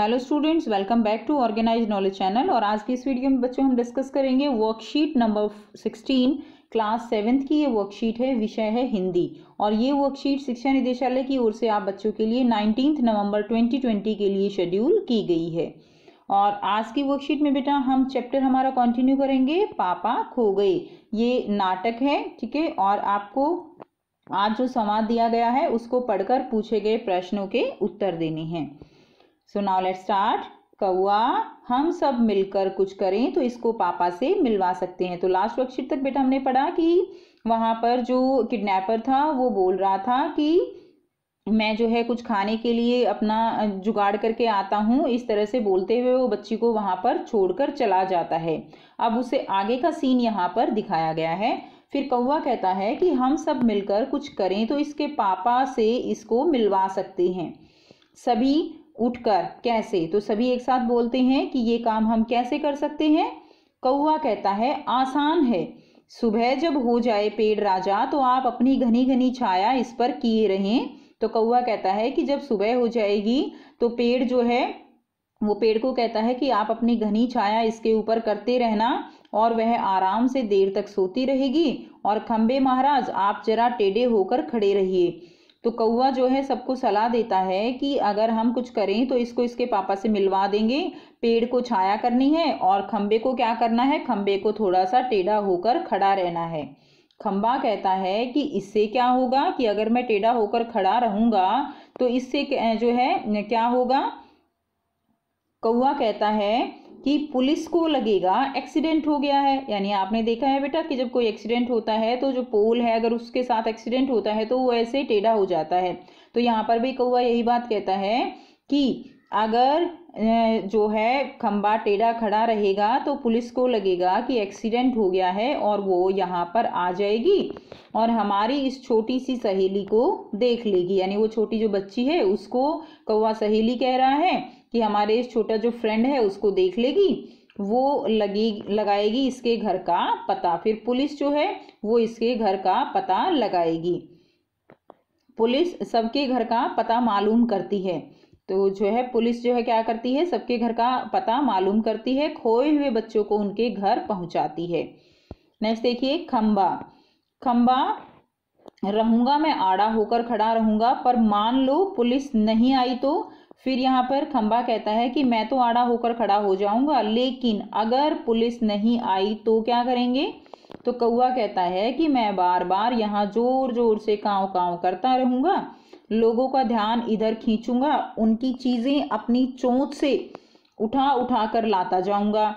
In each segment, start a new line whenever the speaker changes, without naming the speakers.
hello students welcome back to organize knowledge channel और आज की इस वीडियो में बच्चों हम डिस्कस करेंगे worksheet number sixteen class seventh की ये वर्कशीट है विषय है हिंदी और ये वर्कशीट शिक्षा निदेशालय की ओर से आप बच्चों के लिए नाइनटीन्थ नवंबर 2020 के लिए शेड्यूल की गई है और आज की वर्कशीट में बेटा हम चैप्टर हमारा कंटिन्यू करेंगे पापा खो गए ये नाटक है ठीक है और आपको आज जो संवाद दिया गया है उसको पढ़कर पूछे गए प्रश्नों के उत्तर देने हैं सो नाउ लेट स्टार्ट कौआ हम सब मिलकर कुछ करें तो इसको पापा से मिलवा सकते हैं तो लास्ट वर्कशीट तक बेटा हमने पढ़ा कि वहाँ पर जो किडनैपर था वो बोल रहा था कि मैं जो है कुछ खाने के लिए अपना जुगाड़ करके आता हूँ इस तरह से बोलते हुए वो बच्ची को वहाँ पर छोड़कर चला जाता है अब उसे आगे का सीन यहाँ पर दिखाया गया है फिर कौवा कहता है कि हम सब मिलकर कुछ करें तो इसके पापा से इसको मिलवा सकते हैं सभी उठकर कैसे तो सभी एक साथ बोलते हैं कि ये काम हम कैसे कर सकते हैं कौआ कहता है आसान है सुबह जब हो जाए पेड़ राजा तो आप अपनी घनी घनी छाया इस पर किए रहें तो कौआ कहता है कि जब सुबह हो जाएगी तो पेड़ जो है वो पेड़ को कहता है कि आप अपनी घनी छाया इसके ऊपर करते रहना और वह आराम से देर तक सोती रहेगी और खम्बे महाराज आप जरा टेढ़े होकर खड़े रहिए तो कौआ जो है सबको सलाह देता है कि अगर हम कुछ करें तो इसको इसके पापा से मिलवा देंगे पेड़ को छाया करनी है और खम्बे को क्या करना है खम्बे को थोड़ा सा टेढ़ा होकर खड़ा रहना है खम्बा कहता है कि इससे क्या होगा कि अगर मैं टेढ़ा होकर खड़ा रहूंगा तो इससे जो है क्या होगा कौआ कहता है कि पुलिस को लगेगा एक्सीडेंट हो गया है यानी आपने देखा है बेटा कि जब कोई एक्सीडेंट होता है तो जो पोल है अगर उसके साथ एक्सीडेंट होता है तो वो ऐसे टेढ़ा हो जाता है तो यहाँ पर भी कौआ यही बात कहता है कि अगर जो है खम्बा टेढ़ा खड़ा रहेगा तो पुलिस को लगेगा कि एक्सीडेंट हो गया है और वो यहाँ पर आ जाएगी और हमारी इस छोटी सी सहेली को देख लेगी यानी वो छोटी जो बच्ची है उसको कौवा सहेली कह रहा है कि हमारे छोटा जो फ्रेंड है उसको देख लेगी वो लगी लगाएगी इसके घर का पता फिर पुलिस जो है वो इसके घर का पता लगाएगी पुलिस सबके घर का पता मालूम करती है तो जो है पुलिस जो है क्या करती है सबके घर का पता मालूम करती है खोए हुए बच्चों को उनके घर पहुंचाती है नेक्स्ट देखिए खम्बा खम्बा रहूंगा मैं आड़ा होकर खड़ा रहूंगा पर मान लो पुलिस नहीं आई तो फिर यहाँ पर खंबा कहता है कि मैं तो आड़ा होकर खड़ा हो जाऊंगा लेकिन अगर पुलिस नहीं आई तो क्या करेंगे तो कौआ कहता है कि मैं बार बार यहाँ जोर जोर से काव काव करता रहूँगा लोगों का ध्यान इधर खींचूंगा उनकी चीज़ें अपनी चोंच से उठा उठा कर लाता जाऊंगा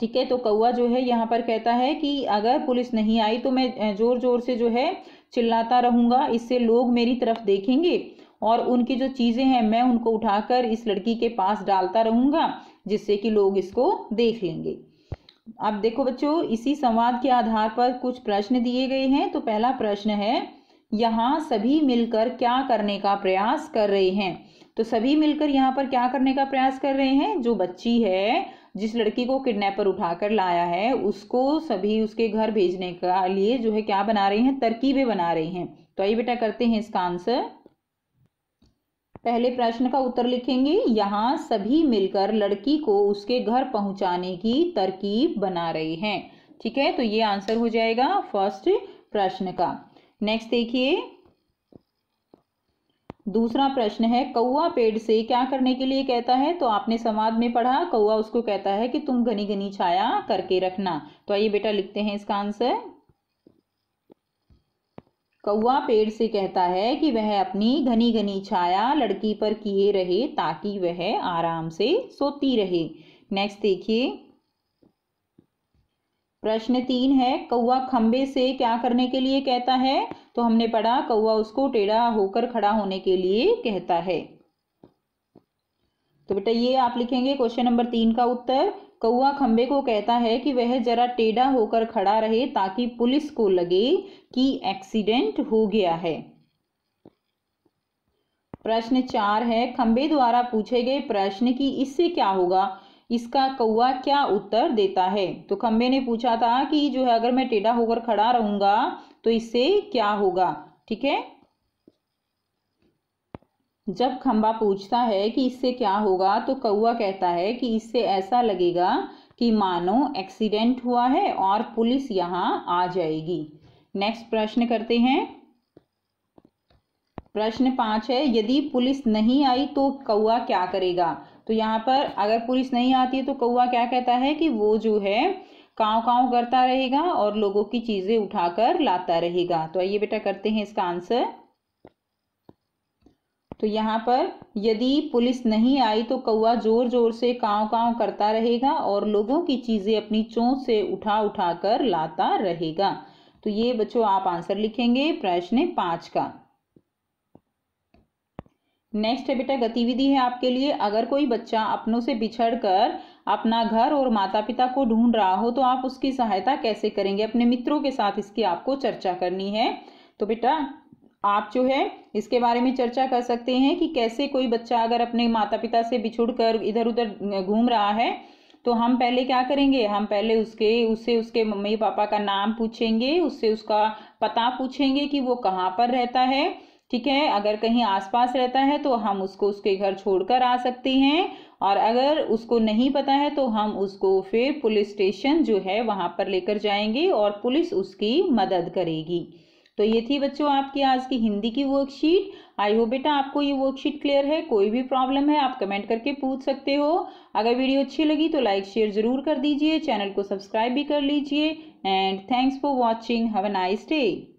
ठीक है तो कौआ जो है यहाँ पर कहता है कि अगर पुलिस नहीं आई तो मैं जोर जोर से जो है चिल्लाता रहूँगा इससे लोग मेरी तरफ देखेंगे और उनकी जो चीज़ें हैं मैं उनको उठाकर इस लड़की के पास डालता रहूंगा जिससे कि लोग इसको देख लेंगे अब देखो बच्चों इसी संवाद के आधार पर कुछ प्रश्न दिए गए हैं तो पहला प्रश्न है यहाँ सभी मिलकर क्या करने का प्रयास कर रहे हैं तो सभी मिलकर यहाँ पर क्या करने का प्रयास कर रहे हैं जो बच्ची है जिस लड़की को किडनैपर उठाकर लाया है उसको सभी उसके घर भेजने का लिए जो है क्या बना रहे हैं तरकीबें बना रहे हैं तो आइए बेटा करते हैं इसका आंसर पहले प्रश्न का उत्तर लिखेंगे यहाँ सभी मिलकर लड़की को उसके घर पहुंचाने की तरकीब बना रहे हैं ठीक है तो ये आंसर हो जाएगा फर्स्ट प्रश्न का नेक्स्ट देखिए दूसरा प्रश्न है कौआ पेड़ से क्या करने के लिए कहता है तो आपने समाज में पढ़ा कौआ उसको कहता है कि तुम घनी घनी छाया करके रखना तो आइए बेटा लिखते हैं इसका आंसर कौआ पेड़ से कहता है कि वह अपनी घनी घनी छाया लड़की पर किए रहे ताकि वह आराम से सोती रहे नेक्स्ट देखिए प्रश्न तीन है कौआ खंबे से क्या करने के लिए कहता है तो हमने पढ़ा कौआ उसको टेढ़ा होकर खड़ा होने के लिए कहता है तो बेटा ये आप लिखेंगे क्वेश्चन नंबर तीन का उत्तर कौआ खंबे को कहता है कि वह जरा टेढ़ा होकर खड़ा रहे ताकि पुलिस को लगे कि एक्सीडेंट हो गया है प्रश्न चार है खंबे द्वारा पूछे गए प्रश्न की इससे क्या होगा इसका कौआ क्या उत्तर देता है तो खंबे ने पूछा था कि जो है अगर मैं टेढ़ा होकर खड़ा रहूंगा तो इससे क्या होगा ठीक है जब खम्बा पूछता है कि इससे क्या होगा तो कौआ कहता है कि इससे ऐसा लगेगा कि मानो एक्सीडेंट हुआ है और पुलिस यहाँ आ जाएगी नेक्स्ट प्रश्न करते हैं प्रश्न पांच है यदि पुलिस नहीं आई तो कौआ क्या करेगा तो यहाँ पर अगर पुलिस नहीं आती है तो कौआ क्या कहता है कि वो जो है काव काव करता रहेगा और लोगों की चीज़ें उठाकर लाता रहेगा तो आइए बेटा करते हैं इसका आंसर तो यहाँ पर यदि पुलिस नहीं आई तो कौआ जोर जोर से काव काव करता रहेगा और लोगों की चीज़ें अपनी चोंच से उठा उठा कर लाता रहेगा तो ये बच्चों आप आंसर लिखेंगे प्रश्न पांच का नेक्स्ट है बेटा गतिविधि है आपके लिए अगर कोई बच्चा अपनों से बिछड़कर अपना घर और माता पिता को ढूंढ रहा हो तो आप उसकी सहायता कैसे करेंगे अपने मित्रों के साथ इसकी आपको चर्चा करनी है तो बेटा आप जो है इसके बारे में चर्चा कर सकते हैं कि कैसे कोई बच्चा अगर अपने माता पिता से बिछुड़ कर इधर उधर घूम रहा है तो हम पहले क्या करेंगे हम पहले उसके उससे उसके मम्मी पापा का नाम पूछेंगे उससे उसका पता पूछेंगे कि वो कहाँ पर रहता है ठीक है अगर कहीं आसपास रहता है तो हम उसको उसके घर छोड़कर आ सकते हैं और अगर उसको नहीं पता है तो हम उसको फिर पुलिस स्टेशन जो है वहाँ पर लेकर जाएंगे और पुलिस उसकी मदद करेगी तो ये थी बच्चों आपकी आज की हिंदी की वर्कशीट आई होप बेटा आपको ये वर्कशीट क्लियर है कोई भी प्रॉब्लम है आप कमेंट करके पूछ सकते हो अगर वीडियो अच्छी लगी तो लाइक शेयर ज़रूर कर दीजिए चैनल को सब्सक्राइब भी कर लीजिए and thanks for watching have a nice day